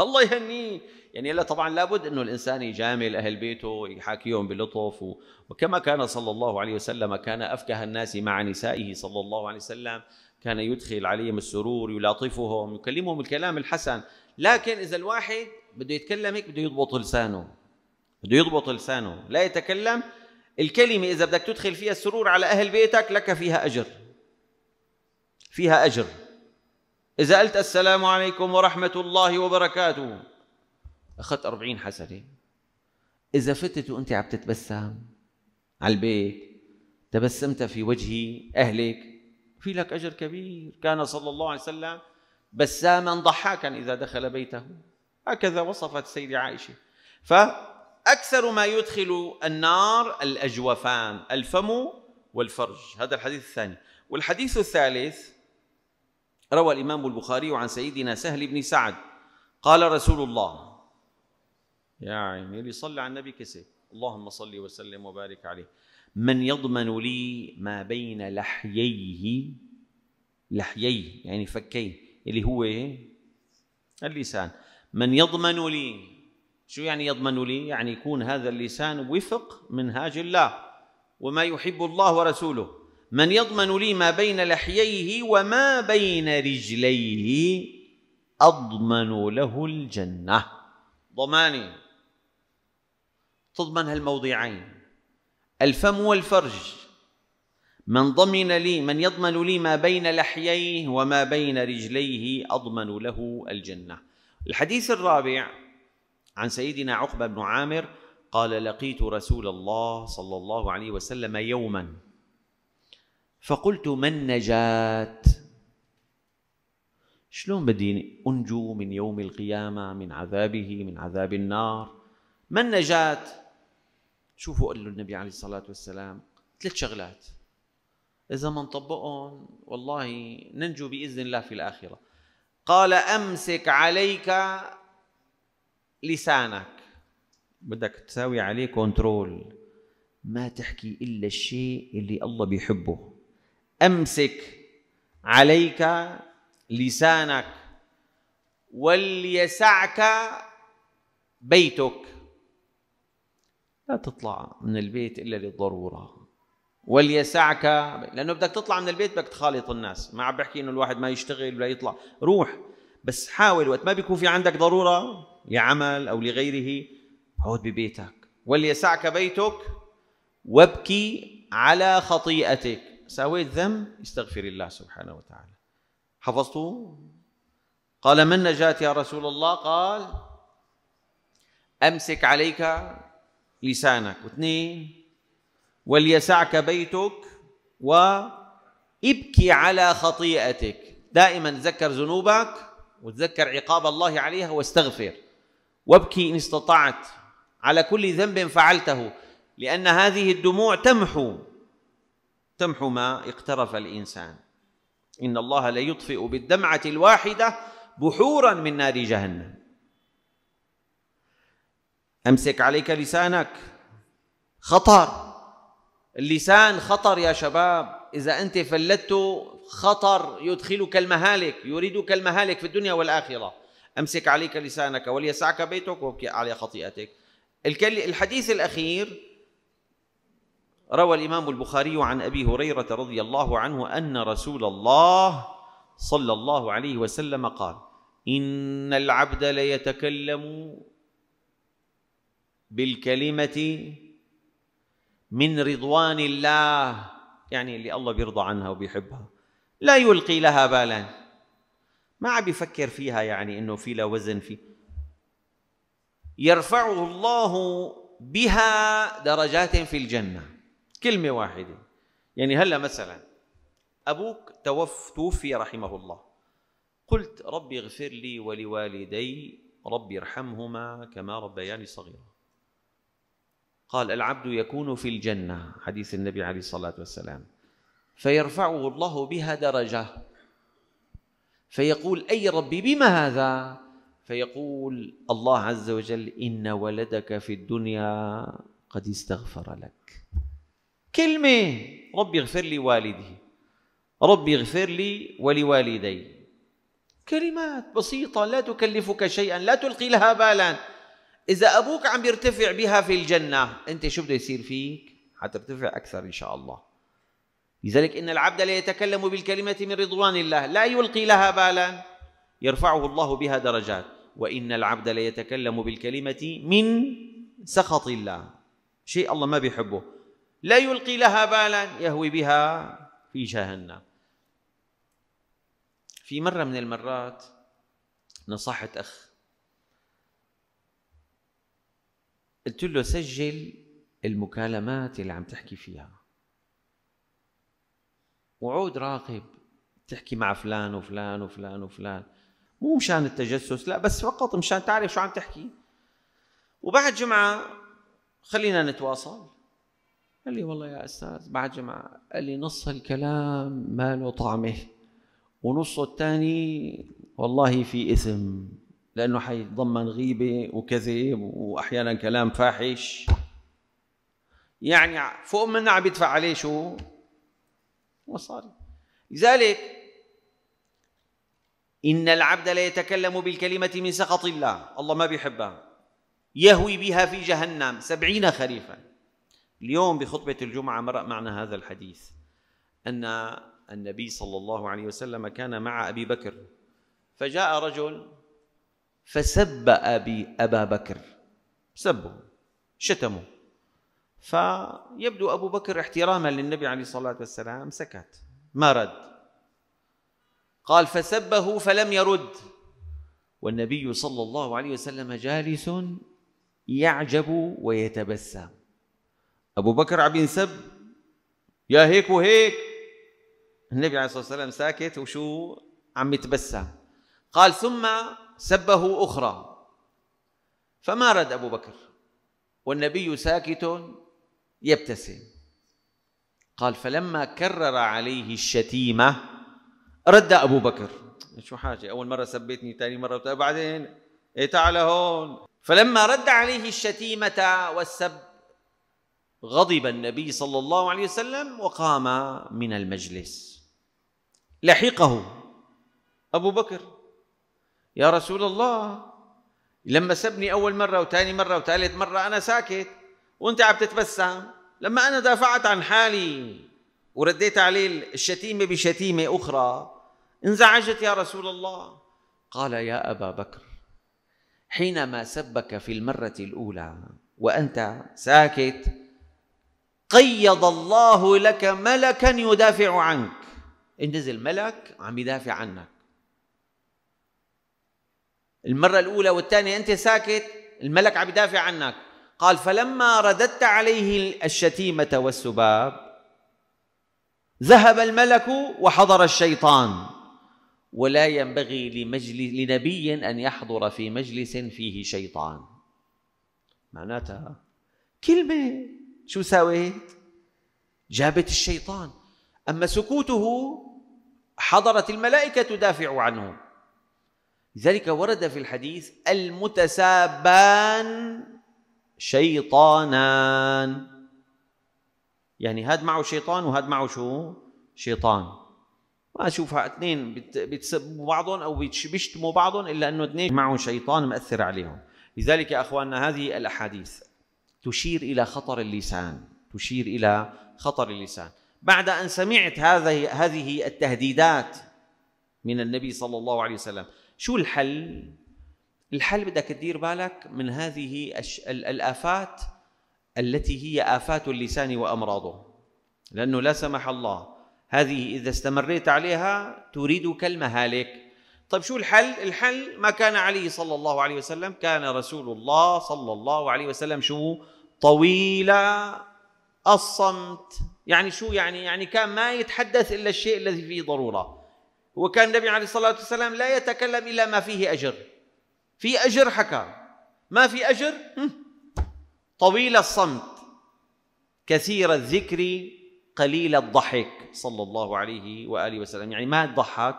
الله يهنيه يعني لا طبعا لابد انه الانسان يجامل اهل بيته يحاكيهم بلطف وكما كان صلى الله عليه وسلم كان افكه الناس مع نسائه صلى الله عليه وسلم كان يدخل عليهم السرور يلاطفهم يكلمهم الكلام الحسن لكن اذا الواحد بده يتكلم هيك بده يضبط لسانه بده يضبط لسانه لا يتكلم الكلمه اذا بدك تدخل فيها السرور على اهل بيتك لك فيها اجر فيها اجر إذا قلت السلام عليكم ورحمة الله وبركاته أخذت أربعين حسنة إذا فتت وأنت عم تتبسم على البيت تبسمت في وجه أهلك في لك أجر كبير كان صلى الله عليه وسلم بساما ضحاكا إذا دخل بيته هكذا وصفت سيدة عائشة فأكثر ما يدخل النار الأجوفان الفم والفرج هذا الحديث الثاني والحديث الثالث روى الإمام البخاري عن سيدنا سهل بن سعد قال رسول الله يا عيني اللي صلى على النبي كسي اللهم صل وسلم وبارك عليه من يضمن لي ما بين لحييه لحييه يعني فكيه اللي هو إيه؟ اللسان من يضمن لي شو يعني يضمن لي يعني يكون هذا اللسان وفق منهاج الله وما يحب الله ورسوله من يضمن لي ما بين لحييه وما بين رجليه اضمن له الجنه ضماني تضمن هالموضعين الفم والفرج من ضمن لي من يضمن لي ما بين لحييه وما بين رجليه اضمن له الجنه الحديث الرابع عن سيدنا عقبه بن عامر قال لقيت رسول الله صلى الله عليه وسلم يوما فقلت من النجاة؟ شلون بدي أنجو من يوم القيامة من عذابه من عذاب النار من النجاة؟ شوفوا قال له النبي عليه الصلاة والسلام ثلاث شغلات إذا ما نطبقهم والله ننجو بإذن الله في الآخرة قال أمسك عليك لسانك بدك تساوي عليه كنترول ما تحكي إلا الشيء اللي الله بيحبه امسك عليك لسانك وليسعك بيتك لا تطلع من البيت الا للضروره وليسعك لانه بدك تطلع من البيت بدك تخالط الناس ما عم بحكي انه الواحد ما يشتغل ولا يطلع روح بس حاول وقت ما بيكون في عندك ضروره لعمل او لغيره عود ببيتك وليسعك بيتك وابكي على خطيئتك سويت ذنب استغفر الله سبحانه وتعالى حفظته قال ما النجاة يا رسول الله قال أمسك عليك لسانك واثنين وليسعك بيتك وابكي على خطيئتك دائما تذكر ذنوبك وتذكر عقاب الله عليها واستغفر وابكي إن استطعت على كل ذنب فعلته لأن هذه الدموع تمحو تمحو ما اقترف الإنسان إن الله ليطفئ بالدمعة الواحدة بحورا من نار جهنم أمسك عليك لسانك خطر اللسان خطر يا شباب إذا أنت فلته خطر يدخلك المهالك يريدك المهالك في الدنيا والآخرة أمسك عليك لسانك وليسعك بيتك وابكي على خطيئتك الحديث الأخير روى الإمام البخاري عن أبي هريرة رضي الله عنه أن رسول الله صلى الله عليه وسلم قال إن العبد ليتكلم بالكلمة من رضوان الله يعني اللي الله بيرضى عنها وبيحبها لا يلقي لها بالا ما عم بيفكر فيها يعني انه في لها وزن في يرفعه الله بها درجات في الجنه كلمة واحدة يعني هلا مثلا أبوك توف توفي رحمه الله قلت ربي اغفر لي ولوالدي ربي ارحمهما كما ربياني صغيرا قال العبد يكون في الجنة حديث النبي عليه الصلاة والسلام فيرفعه الله بها درجة فيقول أي ربي بما هذا فيقول الله عز وجل إن ولدك في الدنيا قد استغفر لك كلمة ربي اغفر لي والدي ربي اغفر لي ولوالدي كلمات بسيطة لا تكلفك شيئا لا تلقي لها بالا إذا أبوك عم يرتفع بها في الجنة أنت شو بده يصير فيك حترتفع أكثر إن شاء الله لذلك إن العبد لا يتكلم بالكلمة من رضوان الله لا يلقي لها بالا يرفعه الله بها درجات وإن العبد لا يتكلم بالكلمة من سخط الله شيء الله ما بيحبه لا يلقي لها بالا يهوي بها في جهنم في مرة من المرات نصحت أخ قلت له سجل المكالمات اللي عم تحكي فيها وعود راقب تحكي مع فلان وفلان وفلان وفلان مو مشان التجسس لا بس فقط مشان تعرف شو عم تحكي وبعد جمعة خلينا نتواصل قال لي والله يا أستاذ بعد جماعة قال لي نص الكلام ما له طعمه ونصه الثاني والله في إثم لأنه حيتضمن غيبة وكذب وأحيانا كلام فاحش يعني فوق منا عم يدفع عليه شو مصاري لذلك إن العبد لا يتكلم بالكلمة من سخط الله الله ما بيحبها يهوي بها في جهنم سبعين خريفاً اليوم بخطبة الجمعة مرأ معنا هذا الحديث أن النبي صلى الله عليه وسلم كان مع أبي بكر فجاء رجل فسب أبي أبا بكر سبه شتمه فيبدو أبو بكر احتراما للنبي عليه الصلاة والسلام سكت ما رد قال فسبه فلم يرد والنبي صلى الله عليه وسلم جالس يعجب ويتبسم أبو بكر عم ينسب يا هيك وهيك النبي عليه الصلاة والسلام ساكت وشو عم يتبسم قال ثم سبه أخرى فما رد أبو بكر والنبي ساكت يبتسم قال فلما كرر عليه الشتيمة رد أبو بكر شو حاجة أول مرة سبيتني ثاني مرة بعدين إيه تعال هون فلما رد عليه الشتيمة والسب غضب النبي صلى الله عليه وسلم وقام من المجلس لحقه أبو بكر يا رسول الله لما سبني أول مرة وثاني مرة وثالث مرة أنا ساكت وأنت عم تتبسم لما أنا دافعت عن حالي ورديت عليه الشتيمة بشتيمة أخرى انزعجت يا رسول الله قال يا أبا بكر حينما سبك في المرة الأولى وأنت ساكت قيض الله لك ملكا يدافع عنك نزل ملك عم يدافع عنك المرة الأولى والثانية أنت ساكت الملك عم يدافع عنك قال فلما رددت عليه الشتيمة والسباب ذهب الملك وحضر الشيطان ولا ينبغي لمجلس لنبي أن يحضر في مجلس فيه شيطان معناتها كلمة شو ساويت جابت الشيطان أما سكوته حضرت الملائكة تدافع عنه لذلك ورد في الحديث المتسابان شيطانان يعني هاد معه شيطان وهاد معه شو؟ شيطان ما اشوفها اثنين بيتسبوا بعضهم او بيشتموا بعضهم الا انه اثنين معهم شيطان مأثر عليهم لذلك يا اخواننا هذه الاحاديث تشير الى خطر اللسان تشير الى خطر اللسان بعد ان سمعت هذه هذه التهديدات من النبي صلى الله عليه وسلم شو الحل الحل بدك تدير بالك من هذه الافات التي هي افات اللسان وامراضه لانه لا سمح الله هذه اذا استمريت عليها تريدك المهالك طيب شو الحل؟ الحل ما كان عليه صلى الله عليه وسلم كان رسول الله صلى الله عليه وسلم شو؟ طويل الصمت يعني شو يعني؟ يعني كان ما يتحدث إلا الشيء الذي فيه ضرورة وكان النبي عليه الصلاة والسلام لا يتكلم إلا ما فيه أجر في أجر حكى ما في أجر طويل الصمت كثير الذكر قليل الضحك صلى الله عليه وآله وسلم يعني ما ضحك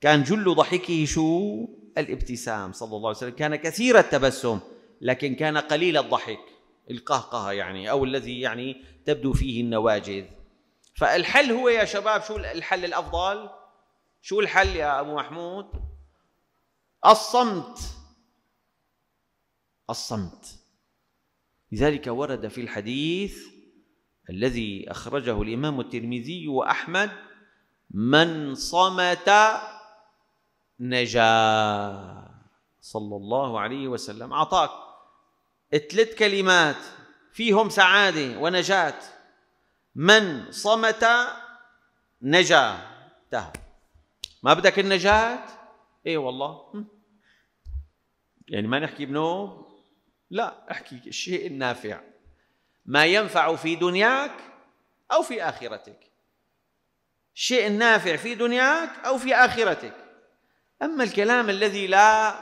كان جل ضحكه شو الابتسام صلى الله عليه وسلم كان كثير التبسم لكن كان قليل الضحك القهقهة يعني أو الذي يعني تبدو فيه النواجذ فالحل هو يا شباب شو الحل الأفضل شو الحل يا أبو محمود الصمت الصمت لذلك ورد في الحديث الذي أخرجه الإمام الترمذي وأحمد من صمت نجا صلى الله عليه وسلم أعطاك ثلاث كلمات فيهم سعادة ونجاة من صمت نجا انتهى ما بدك النجاة؟ ايه والله يعني ما نحكي بنوب لا احكي الشيء النافع ما ينفع في دنياك أو في آخرتك الشيء النافع في دنياك أو في آخرتك أما الكلام الذي لا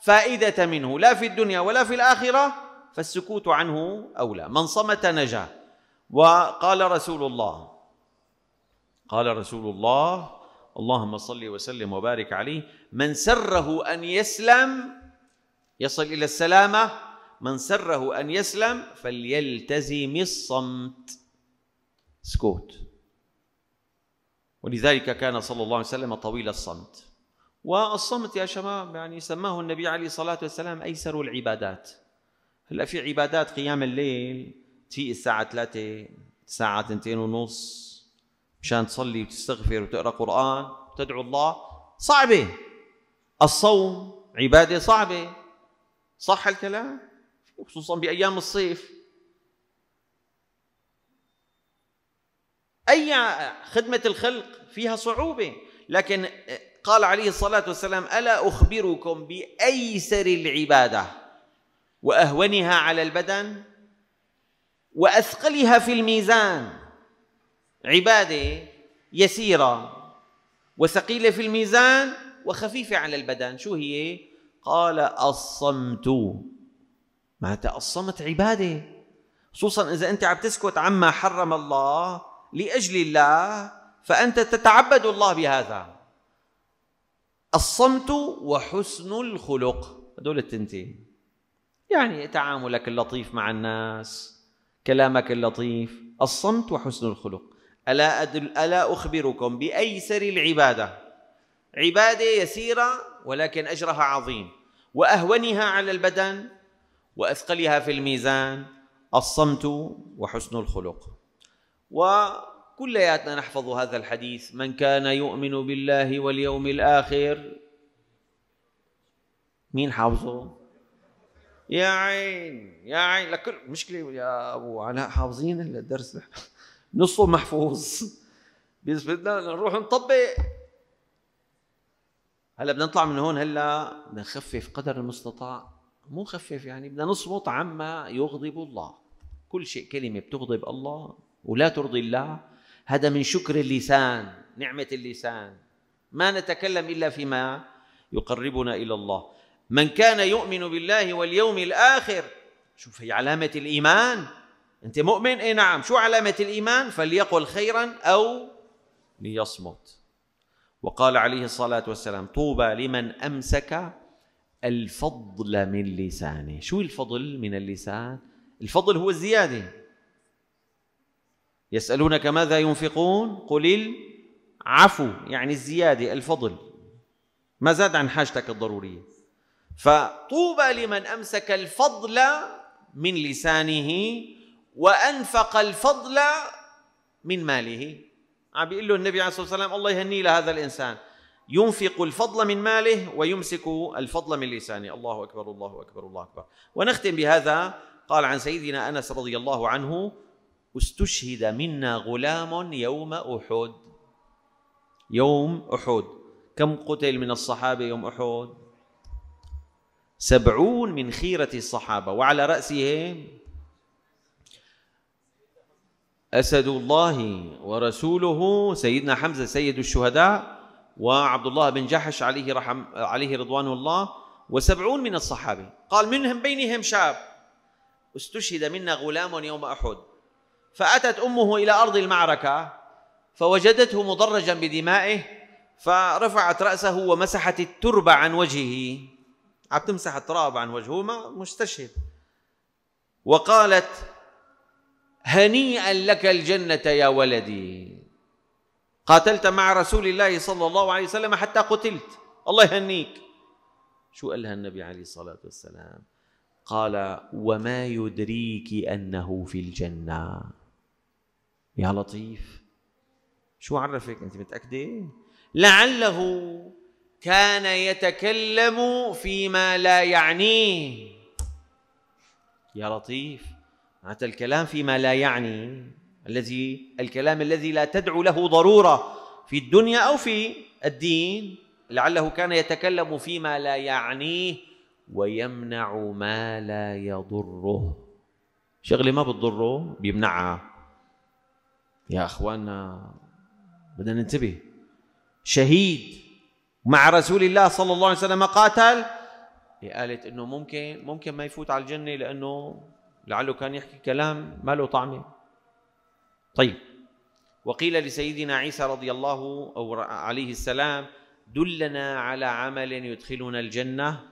فائدة منه لا في الدنيا ولا في الآخرة فالسكوت عنه أولى من صمت نجا وقال رسول الله قال رسول الله اللهم صل وسلم وبارك عليه من سره أن يسلم يصل إلى السلامة من سره أن يسلم فليلتزم الصمت سكوت ولذلك كان صلى الله عليه وسلم طويل الصمت والصمت يا شباب يعني سماه النبي عليه الصلاة والسلام أيسر العبادات هلا في عبادات قيام الليل تي الساعة ثلاثة الساعة 2 ونص مشان تصلي وتستغفر وتقرأ قرآن وتدعو الله صعبة الصوم عبادة صعبة صح الكلام خصوصا بأيام الصيف أي خدمة الخلق فيها صعوبة لكن قال عليه الصلاة والسلام ألا أخبركم بأيسر العبادة وأهونها على البدن وأثقلها في الميزان عبادة يسيرة وثقيلة في الميزان وخفيفة على البدن شو هي؟ قال الصمت ما الصمت عبادة خصوصا إذا أنت عم تسكت عما حرم الله لأجل الله فأنت تتعبد الله بهذا الصمت وحسن الخلق هذول التنتين يعني تعاملك اللطيف مع الناس كلامك اللطيف الصمت وحسن الخلق ألا, أدل ألا أخبركم بأيسر العبادة عبادة يسيرة ولكن أجرها عظيم وأهونها على البدن وأثقلها في الميزان الصمت وحسن الخلق و كلياتنا نحفظ هذا الحديث من كان يؤمن بالله واليوم الآخر مين حافظه؟ يا عين يا عين لكل مشكلة يا أبو علاء حافظين الدرس نصه محفوظ بس بدنا نروح نطبق هلا بدنا نطلع من هون هلا بنخفف قدر المستطاع مو خفف يعني بدنا نصمت عما يغضب الله كل شيء كلمة بتغضب الله ولا ترضي الله هذا من شكر اللسان نعمة اللسان ما نتكلم إلا فيما يقربنا إلى الله من كان يؤمن بالله واليوم الآخر شوف هي علامة الإيمان أنت مؤمن؟ إيه نعم شو علامة الإيمان؟ فليقل خيرا أو ليصمت وقال عليه الصلاة والسلام طوبى لمن أمسك الفضل من لسانه شو الفضل من اللسان؟ الفضل هو الزيادة يسألونك ماذا ينفقون قل العفو يعني الزيادة الفضل ما زاد عن حاجتك الضرورية فطوبى لمن أمسك الفضل من لسانه وأنفق الفضل من ماله عم بيقول له النبي عليه الصلاة والسلام الله يهنيه لهذا الإنسان ينفق الفضل من ماله ويمسك الفضل من لسانه الله أكبر الله أكبر الله أكبر ونختم بهذا قال عن سيدنا أنس رضي الله عنه واستشهد منا غلام يوم أحد يوم أحد كم قتل من الصحابة يوم أحد سبعون من خيرة الصحابة وعلى رأسهم أسد الله ورسوله سيدنا حمزة سيد الشهداء وعبد الله بن جحش عليه رحم عليه رضوان الله وسبعون من الصحابة قال منهم بينهم شاب استشهد منا غلام يوم أحد فأتت أمه إلى أرض المعركة فوجدته مضرجا بدمائه فرفعت رأسه ومسحت التربة عن وجهه عم تمسح التراب عن وجهه ما مستشهد وقالت هنيئا لك الجنة يا ولدي قاتلت مع رسول الله صلى الله عليه وسلم حتى قتلت الله يهنيك شو قالها النبي عليه الصلاة والسلام قال وما يدريك أنه في الجنة يا لطيف شو عرفك انت متاكده لعله كان يتكلم فيما لا يعنيه يا لطيف معناتها الكلام فيما لا يعني الذي الكلام الذي لا تدعو له ضروره في الدنيا او في الدين لعله كان يتكلم فيما لا يعنيه ويمنع ما لا يضره شغله ما بتضره بيمنعها يا اخواننا بدنا ننتبه شهيد مع رسول الله صلى الله عليه وسلم قاتل قالت انه ممكن ممكن ما يفوت على الجنه لانه لعله كان يحكي كلام ما له طعمه طيب وقيل لسيدنا عيسى رضي الله او عليه السلام دلنا على عمل يدخلنا الجنه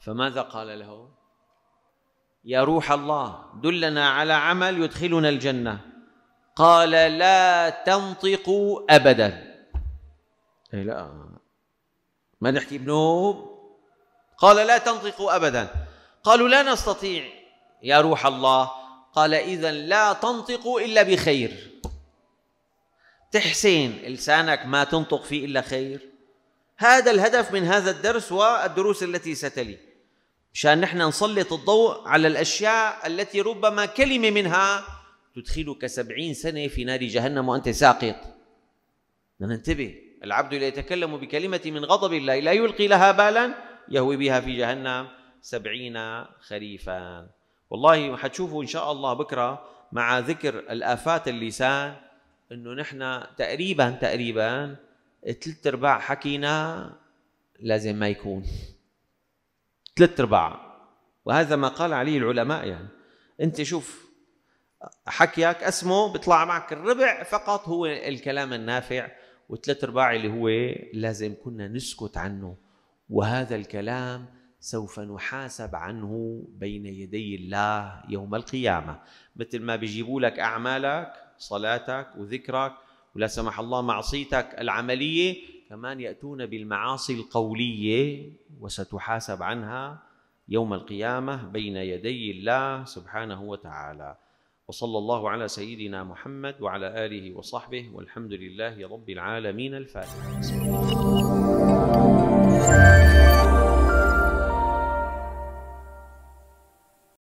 فماذا قال له يا روح الله دلنا على عمل يدخلنا الجنه قال لا تنطقوا أبدا أي لا ما نحكي بنوب قال لا تنطقوا أبدا قالوا لا نستطيع يا روح الله قال إذا لا تنطقوا إلا بخير تحسين لسانك ما تنطق فيه إلا خير هذا الهدف من هذا الدرس والدروس التي ستلي مشان نحن نسلط الضوء على الأشياء التي ربما كلمة منها تدخلك سبعين سنة في نار جهنم وأنت ساقط ننتبه العبد لا يتكلم بكلمة من غضب الله لا يلقي لها بالا يهوي بها في جهنم سبعين خريفا والله حتشوفوا إن شاء الله بكرة مع ذكر الآفات اللسان أنه نحن تقريبا تقريبا ثلاث أرباع حكينا لازم ما يكون ثلاث أرباع وهذا ما قال عليه العلماء يعني أنت شوف حكيك اسمه بيطلع معك الربع فقط هو الكلام النافع والثلاث ارباع اللي هو لازم كنا نسكت عنه وهذا الكلام سوف نحاسب عنه بين يدي الله يوم القيامه مثل ما بيجيبوا لك اعمالك صلاتك وذكرك ولا سمح الله معصيتك العمليه كمان ياتون بالمعاصي القوليه وستحاسب عنها يوم القيامه بين يدي الله سبحانه وتعالى وصلى الله على سيدنا محمد وعلى آله وصحبه والحمد لله رب العالمين الفاتحة